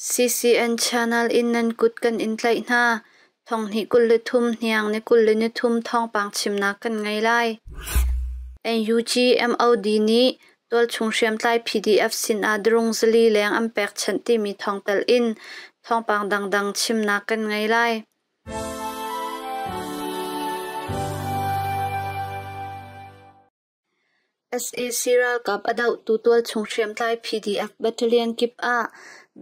CCN Channel in nan kut kan in tlai na thong ni kul le thum niang ni kul le ni thum thong pang chim na kan ngai lai NUG MOD ni tol chung shem tlai PDF sin a drung zali leng am pek chan ti mi thong tel in thong pang dang dang chim na kan ngai lai SA Serial กับอดาวตูตัวชงเชียมไทย PDF Battalion กิบอา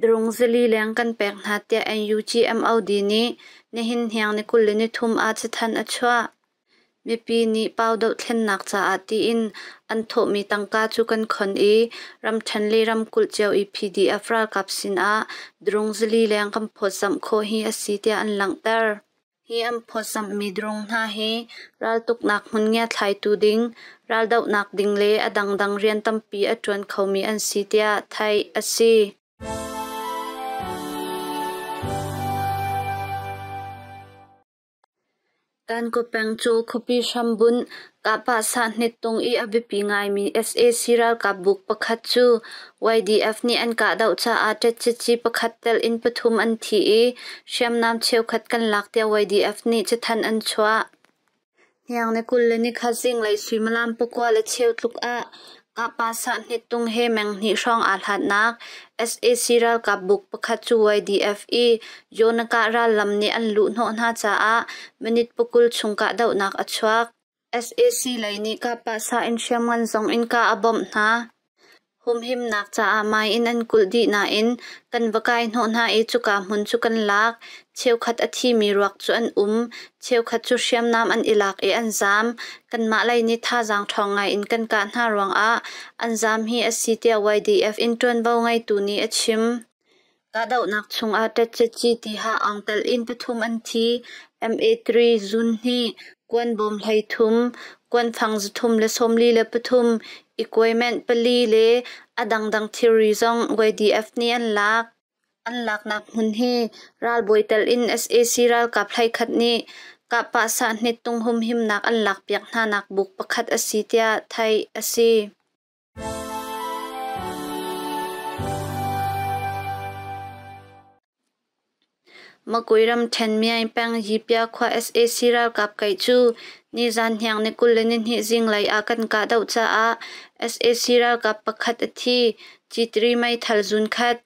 ดรงซลีเลียงกันแปลนหาเตีย NUGM เอาดนี้ในหินเฮียงในคุณลินิทุมอาจจะทันอชวามีปีนี้เป่าดาวเทนนักจะอาตีอินอันทบมีตังกาจุกันคนอีรำชันลีรำกุลเจ้าอีพีดี PDF รากับสินอาดรงซลีเลียงกันพดสำโคฮีอสีเตียอันหลังเตอร์ he am phosam mi drong na he ral tuk nak hun nga thai tu ding ral dau nak ding le adang dang rian tampi atron khomi an sitia thai asi ตันก็แปงจูคุปีชัมบุนกับภาษาเนตรงอีอบิปไงมีเมีเอซีรัลกับบุกประคัตจูดีเอฟนี่อันกะดาวชาอาจจะจิจิประคัตเตลอินปทุมอันทีเอืชอมนำเชวคัดกันหลักเดียวเอฟนี่จะทันอันชัวอย่างในกุลเลนิคาซิงไลยสุมาลามปกว่าและเชีวทุกอะ kapasa nitung he meng ni song alhat nak sa siral ka buk pakha chuwai dfe yona ka ra lam ni an lu no na cha a minit pukul chungka dau nak achwak sac lai ni ka pa in shyam zong in ka abom na ุมหิมนักจะอามายอินอันกุลดีนาอินกันวกายนโนนาออจุกามุนจุกันลักเชวขัดอธิมีรักจุอันอุมเชวขัดจุเชียมนามอันอิลักเออันซามกันมาไลนิท่าจังทองไงอินกันการน่ารวงอ่ะอันซามฮีเอสซีเตียวไวดีเอฟอินจวนบ่าไงตูนีอชิมกาดาวนักชงอาเตจจีตีฮาอังเตลอินปทุมอันทีเอ็มเอทรีซุนฮีกวนบุมไหทุมกวนฟังสทุมและสมลีและปทุมอีกวยแมนปลีเลอดังดังทีรีซองไวดีเอฟนี่อันลักอันลักนักมุนเฮรัลบอยเตลอินเอสเอซีรัลกับไพขัดนี้กับภาษาเนตุงหุมหิมนักอันลักเปียกหน้านักบุกประคัดอสีเตียไทยอสีมะกุยรำเทนมีไอแปงฮีเปียควาเอสเอซีรากับไก่จูนิ่จานเฮียงในกุลเลนินฮิจิงไลอากันกาดาวจ้าอเอสเอซีรากับประคัดที่จิตรีไม่ทัลจุนคัด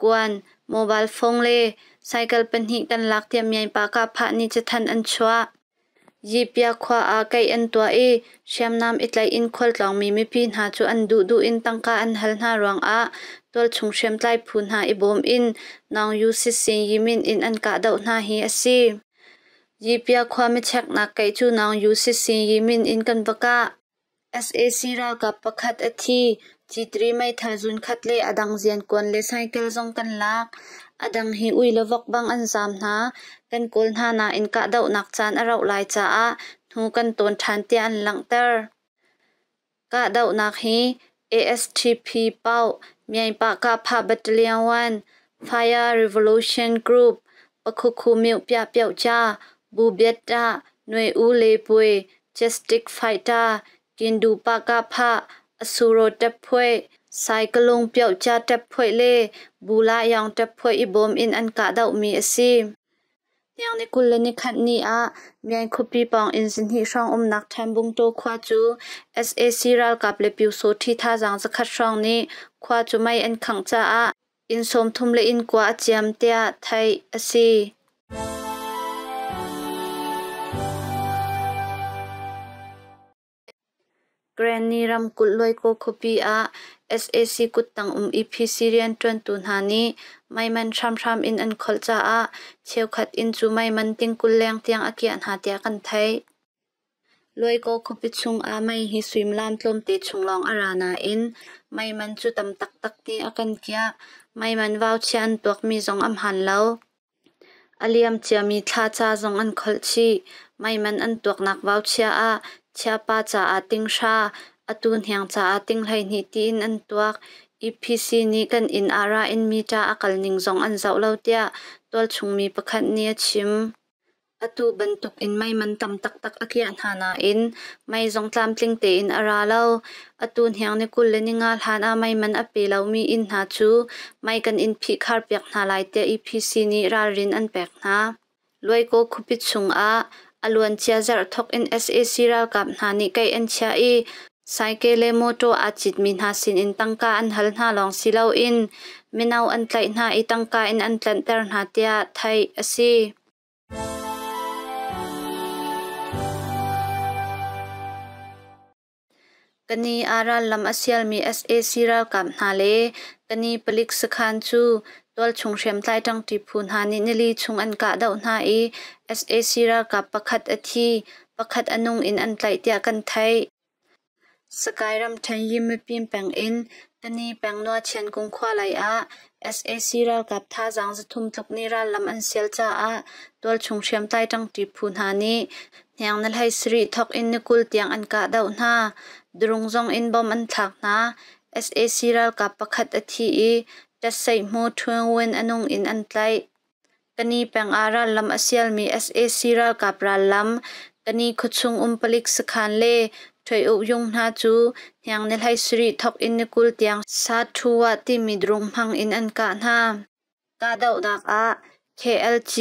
กวนโมบายฟงเล่ไซเคิลเป็นหิกันลักเตียมีไอ้ปากาพะนี่จะทันอันชัวยีเปียควาอาไกอันตัวเอเชียมนามอิตไลอินคอลตลองมีมิพินหาจูอันดูดูอินตังกาอันหัลหารวงอาตัวชงเชียมใต้พูนหาอีบอมอินนางยูซิซิยิมินอินอันกะดาวนาฮีอซียีเปียความไม่เช็คนักไกจูนางยูซิซิยิมินอินกันปะกะเเอสอซีรากับประคัดอธีจีตรีไม่ทาจุนคัดเลอดังเซียนกวนเลสไฮเกลจงกันลักอดังฮีอุยละวกบังอันซามนากันกลหานาอินกะดาวนักจานอราวไลจ้าหูกันตนทันเตียนหลังเตอร์กะดาวนักฮี ASTP เป้าမြိုင်ပကဖဘတ်တလီယန်1 Fire Revolution Group ပခုခုမြို့ပြပြောက်ချဘူဘက်တာຫນွေဦးလေးပွေ Justice Fighter ကင်ဒူပကဖအဆူရိုတက်ဖွဲ့ဆိုင်ကလုံပြောက်ချတက်ဖွဲ့လေဘူလာယောင်တက်ဖွဲ့အဘုံအင်အန်ကာဒေါမီအစီ yang ni kul ni khat ni a mian khupi pang in sin hi shang um nak tham bung to khwa chu sac ral kap le piu so thi tha jang za khat shang ni khwa chu mai an khang cha a in som thum le in kwa chiam te a thai asi กรนนีรำกุลลอยโกคบีอา SAC กุตังอุมอีพีซีเรียนจนตุนฮานีไม่มันชรำชรำอินอันคอลจาอาเชียวขัดอินจูไม่มันติงกุลียงเตียงอาเกีันหาเตียกันไทยลอยโกคบปิชุงอาไม่ฮิสุยมลามตลมติชุงลองอารานาอินไม่มันจุตำตักตักตีอากันเกียไม่มันว้าวเชียนตัวมีจงอัมหันเล่าอาเลียมเจียมีท่าจ้าจงอันคอลชีไม่มันอันตัวนักว้าวเชียอาชาปาจ่าติงชาอตุนเฮียงจ่าติงไหนิตีนอันตัวอีพีซีนี้กันอินอาราอินมีจ่าอักลนิงจงอันเจ้าเล่าเตียตัวชงมีประคันเนียชิมอตุบันตุกอินไม่มันตำตักตักอักยันฮานาอินไม่จงตามจิงเตีนอาราเล่าอตุนเฮียงในกุลเลนิงาฮานาไม่มันอเปลามีอินฮาชูไม่กันอินพิคาร์เปียกนาไลเตียอีพีซีนี้รารินอันแปกนะรวยโกคุปิชงอา alwan chia jar thok in sa siral kap hna ni kai an chia i cycle moto achit min ha sin in tangka an hal hna long silo in minau an tlai hna i tangka in an tlan ter hna tia thai asi kani Ara lam asial mi sa siral kam hna le kani palik sakhan chu ตัวชงเชมใต้จังติพูนฮานินลีชงอันกะดาวนาเอสเอซีรากับประคัดอธีประคัดอนุงอินอันไตเตียกันไทยสกายรัมทนยิมปิมแปงอินตนีแปงนัวเชียนกุงควาไลอาเอสเอซีรากับท่าจังสะทุมทุกนิราลำอันเซลจ้าอาตัวชงเชมใต้จังติพูนฮานิยังนั่นให้สรีทอกอินนกุลเตียงอันกะดาวนาดรุงจงอินบอมอันถักนาอซีร a กับ p a k h ัดอธีอีจะใส่โมทวงเวนอนุงอินอันไตกนีแปงอาราลำอเซียลมีเอสเอซีรัลกับรัลลำกนีคุดชงอุมปลิกสคันเล่ถอยอุยงนาจูยังในไทสรีทอกอินนิกุลเตียงสาธุวาที่มีดรุงพังอินอันกันหากาดาดักอา KLG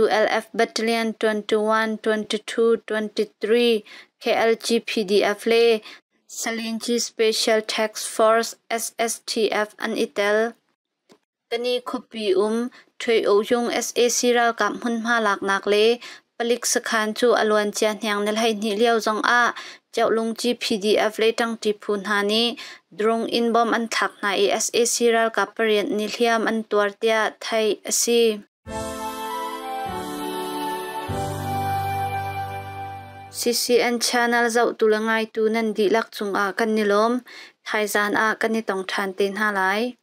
ULF Battalion 21 22 23 KLG PDF เล s a l i n g i Special Task Force (SSTF) อันอิตาลีนี้คบีอุมช่วยอุยงอซีรากับหุ่นผ้าหลักหนักเลยปลิกสกันจูอลวนเจียนยังในไหนเลี้ยวจงอาเจ้าลงจีพีดีเอฟเลตั้งตีพูนฮานีดรงอินบอมอันทักในอซีรากับเปลี่ยนนิเลียมอันตัวเตียไทยซี CCN channel zau tu la tu nan di lak chung a kan lom thai zan a kan ni tong than ha lai